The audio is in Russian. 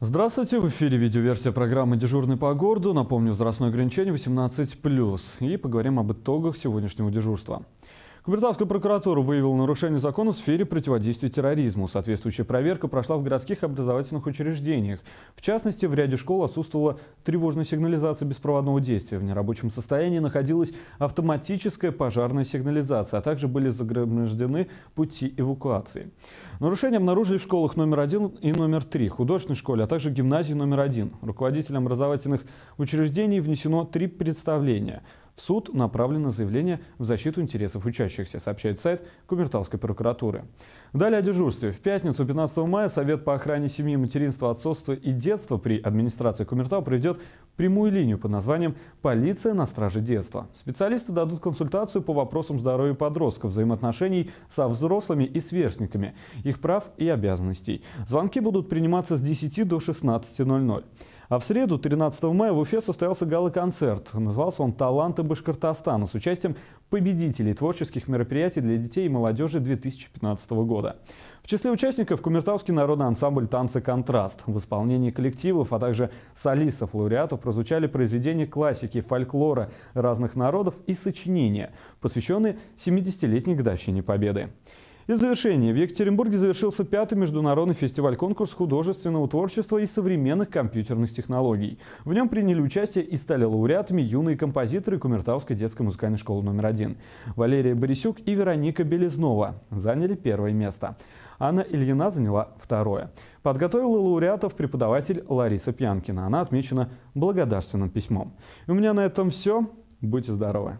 Здравствуйте, в эфире видеоверсия программы «Дежурный по городу». Напомню, возрастное ограничение 18+. И поговорим об итогах сегодняшнего дежурства. Кубертовская прокуратура выявила нарушение закона в сфере противодействия терроризму. Соответствующая проверка прошла в городских образовательных учреждениях. В частности, в ряде школ отсутствовала тревожная сигнализация беспроводного действия. В нерабочем состоянии находилась автоматическая пожарная сигнализация, а также были загромождены пути эвакуации. Нарушения обнаружили в школах номер один и номер три, художественной школе, а также гимназии номер один. Руководителям образовательных учреждений внесено три представления – в суд направлено заявление в защиту интересов учащихся, сообщает сайт Кумертауской прокуратуры. Далее о дежурстве. В пятницу 15 мая Совет по охране семьи, материнства, отцовства и детства при администрации Кумертау проведет прямую линию под названием «Полиция на страже детства». Специалисты дадут консультацию по вопросам здоровья подростков, взаимоотношений со взрослыми и сверстниками, их прав и обязанностей. Звонки будут приниматься с 10 до 16.00. А в среду, 13 мая, в Уфе состоялся гала-концерт. Назывался он «Таланты Башкортостана» с участием победителей творческих мероприятий для детей и молодежи 2015 года. В числе участников Кумертауский народный ансамбль «Танцы Контраст». В исполнении коллективов, а также солистов-лауреатов прозвучали произведения классики, фольклора разных народов и сочинения, посвященные 70-летней годовщине Победы. И завершение. В Екатеринбурге завершился пятый международный фестиваль-конкурс художественного творчества и современных компьютерных технологий. В нем приняли участие и стали лауреатами юные композиторы Кумертауской детской музыкальной школы номер один. Валерия Борисюк и Вероника Белизнова заняли первое место. Анна Ильина заняла второе. Подготовила лауреатов преподаватель Лариса Пьянкина. Она отмечена благодарственным письмом. У меня на этом все. Будьте здоровы!